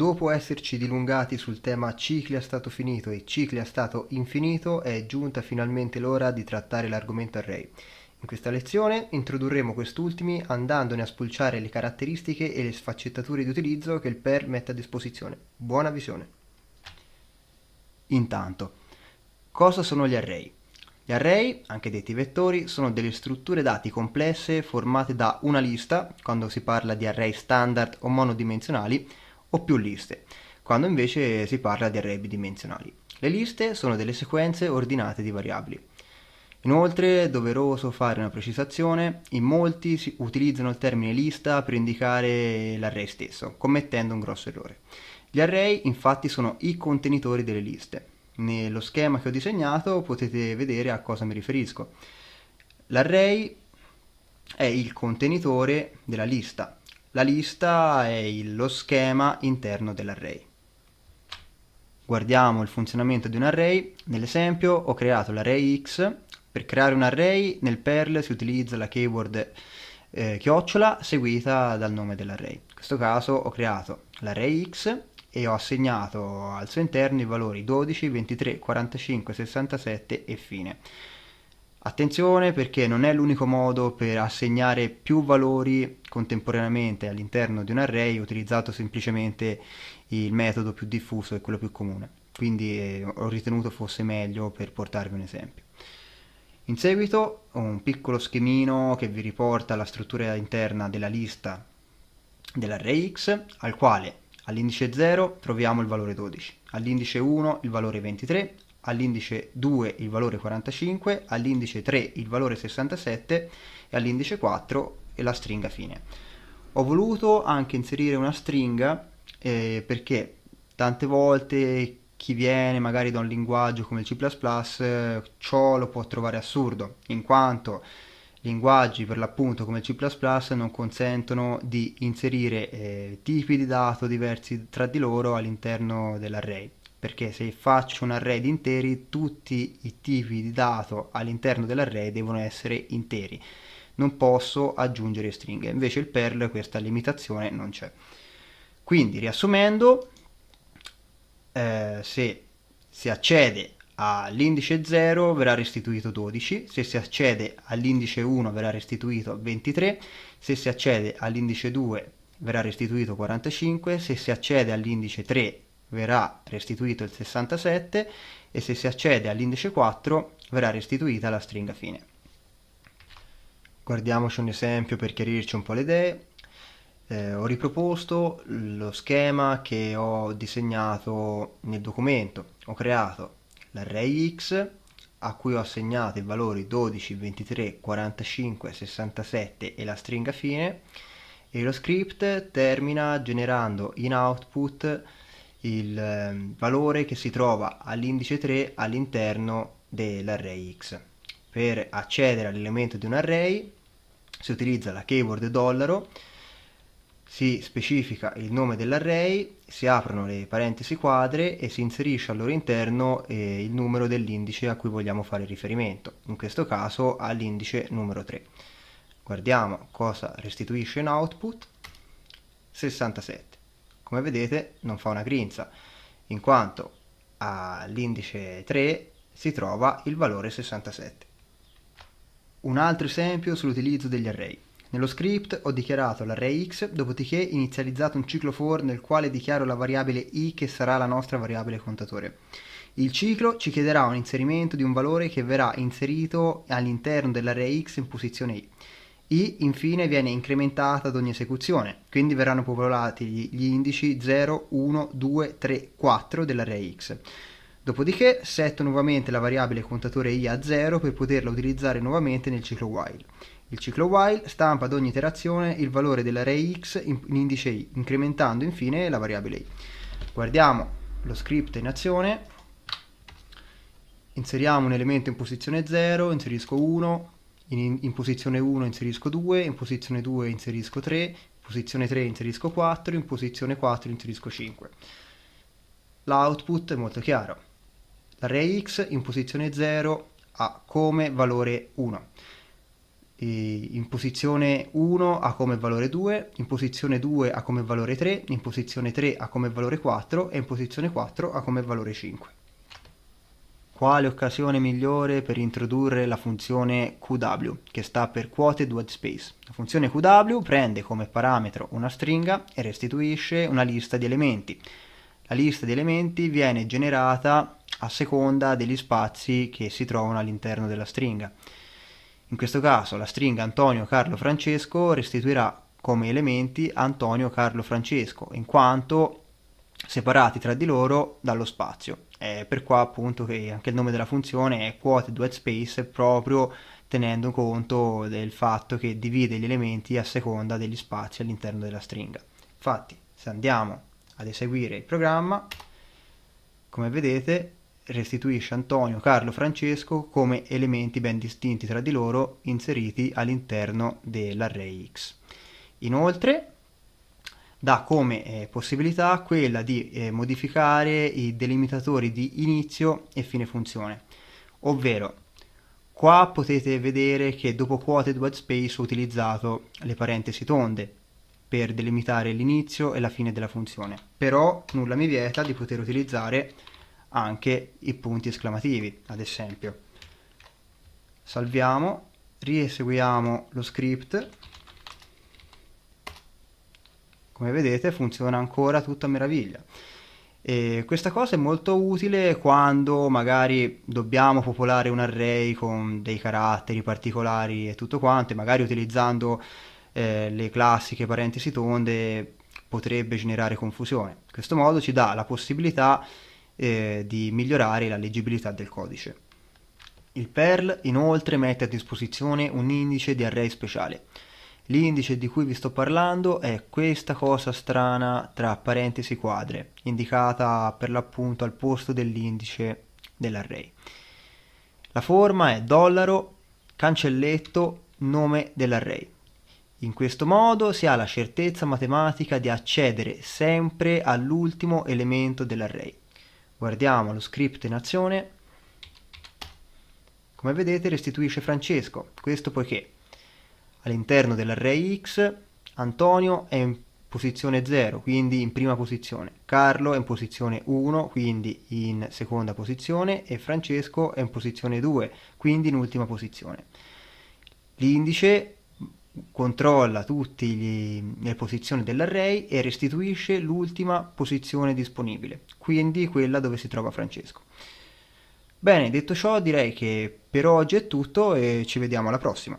Dopo esserci dilungati sul tema cicli a stato finito e cicli a stato infinito, è giunta finalmente l'ora di trattare l'argomento array. In questa lezione introdurremo quest'ultimi andandone a spulciare le caratteristiche e le sfaccettature di utilizzo che il per mette a disposizione. Buona visione! Intanto, cosa sono gli array? Gli array, anche detti vettori, sono delle strutture dati complesse formate da una lista, quando si parla di array standard o monodimensionali, o più liste, quando invece si parla di array bidimensionali. Le liste sono delle sequenze ordinate di variabili. Inoltre è doveroso fare una precisazione, in molti si utilizzano il termine lista per indicare l'array stesso, commettendo un grosso errore. Gli array infatti sono i contenitori delle liste. Nello schema che ho disegnato potete vedere a cosa mi riferisco. L'array è il contenitore della lista, la lista è lo schema interno dell'array. Guardiamo il funzionamento di un array. Nell'esempio ho creato l'array x. Per creare un array nel Perl si utilizza la keyword eh, chiocciola seguita dal nome dell'array. In questo caso ho creato l'array x e ho assegnato al suo interno i valori 12, 23, 45, 67 e fine. Attenzione perché non è l'unico modo per assegnare più valori contemporaneamente all'interno di un array utilizzato semplicemente il metodo più diffuso e quello più comune. Quindi eh, ho ritenuto fosse meglio per portarvi un esempio. In seguito ho un piccolo schemino che vi riporta la struttura interna della lista dell'array x al quale all'indice 0 troviamo il valore 12, all'indice 1 il valore 23, all'indice 2 il valore 45, all'indice 3 il valore 67 e all'indice 4 la stringa fine. Ho voluto anche inserire una stringa eh, perché tante volte chi viene magari da un linguaggio come il C++ eh, ciò lo può trovare assurdo, in quanto linguaggi per l'appunto come il C++ non consentono di inserire eh, tipi di dato diversi tra di loro all'interno dell'array perché se faccio un array di interi tutti i tipi di dato all'interno dell'array devono essere interi non posso aggiungere stringhe invece il perl questa limitazione non c'è quindi riassumendo eh, se si accede all'indice 0 verrà restituito 12, se si accede all'indice 1 verrà restituito 23, se si accede all'indice 2 verrà restituito 45, se si accede all'indice 3 verrà restituito il 67 e se si accede all'indice 4 verrà restituita la stringa fine. Guardiamoci un esempio per chiarirci un po' le idee. Eh, ho riproposto lo schema che ho disegnato nel documento. Ho creato l'array x a cui ho assegnato i valori 12, 23, 45, 67 e la stringa fine e lo script termina generando in output il ehm, valore che si trova all'indice 3 all'interno dell'array x. Per accedere all'elemento di un array si utilizza la keyword dollaro, si specifica il nome dell'array, si aprono le parentesi quadre e si inserisce al loro interno eh, il numero dell'indice a cui vogliamo fare riferimento, in questo caso all'indice numero 3. Guardiamo cosa restituisce in output, 67. Come vedete non fa una grinza, in quanto all'indice 3 si trova il valore 67. Un altro esempio sull'utilizzo degli array. Nello script ho dichiarato l'array x, dopodiché inizializzato un ciclo for nel quale dichiaro la variabile i che sarà la nostra variabile contatore. Il ciclo ci chiederà un inserimento di un valore che verrà inserito all'interno dell'array x in posizione i. I infine viene incrementata ad ogni esecuzione, quindi verranno popolati gli indici 0, 1, 2, 3, 4 dell'array X. Dopodiché setto nuovamente la variabile contatore i a 0 per poterla utilizzare nuovamente nel ciclo while. Il ciclo while stampa ad ogni iterazione il valore dell'array X in indice i, incrementando infine la variabile i. Guardiamo lo script in azione, inseriamo un elemento in posizione 0, inserisco 1, in, in posizione 1 inserisco 2, in posizione 2 inserisco 3, in posizione 3 inserisco 4, in posizione 4 inserisco 5. L'output è molto chiaro. L'array x in posizione 0 ha come valore 1, in posizione 1 ha come valore 2, in posizione 2 ha come valore 3, in posizione 3 ha come valore 4 e in posizione 4 ha come valore 5 quale occasione migliore per introdurre la funzione QW, che sta per Quoted Web Space. La funzione QW prende come parametro una stringa e restituisce una lista di elementi. La lista di elementi viene generata a seconda degli spazi che si trovano all'interno della stringa. In questo caso la stringa Antonio Carlo Francesco restituirà come elementi Antonio Carlo Francesco, in quanto separati tra di loro dallo spazio. Eh, per qua appunto che anche il nome della funzione è quote white space proprio tenendo conto del fatto che divide gli elementi a seconda degli spazi all'interno della stringa. Infatti se andiamo ad eseguire il programma, come vedete restituisce Antonio, Carlo, Francesco come elementi ben distinti tra di loro inseriti all'interno dell'array X. Inoltre dà come eh, possibilità quella di eh, modificare i delimitatori di inizio e fine funzione, ovvero qua potete vedere che dopo quoted white space ho utilizzato le parentesi tonde per delimitare l'inizio e la fine della funzione, però nulla mi vieta di poter utilizzare anche i punti esclamativi, ad esempio. Salviamo, rieseguiamo lo script come vedete funziona ancora tutto a meraviglia. E questa cosa è molto utile quando magari dobbiamo popolare un array con dei caratteri particolari e tutto quanto, magari utilizzando eh, le classiche parentesi tonde potrebbe generare confusione. In questo modo ci dà la possibilità eh, di migliorare la leggibilità del codice. Il Perl inoltre mette a disposizione un indice di array speciale. L'indice di cui vi sto parlando è questa cosa strana tra parentesi quadre, indicata per l'appunto al posto dell'indice dell'array. La forma è dollaro, cancelletto, nome dell'array. In questo modo si ha la certezza matematica di accedere sempre all'ultimo elemento dell'array. Guardiamo lo script in azione. Come vedete restituisce Francesco, questo poiché all'interno dell'array x, Antonio è in posizione 0, quindi in prima posizione, Carlo è in posizione 1, quindi in seconda posizione e Francesco è in posizione 2, quindi in ultima posizione. L'indice controlla tutte le posizioni dell'array e restituisce l'ultima posizione disponibile, quindi quella dove si trova Francesco. Bene, detto ciò direi che per oggi è tutto e ci vediamo alla prossima.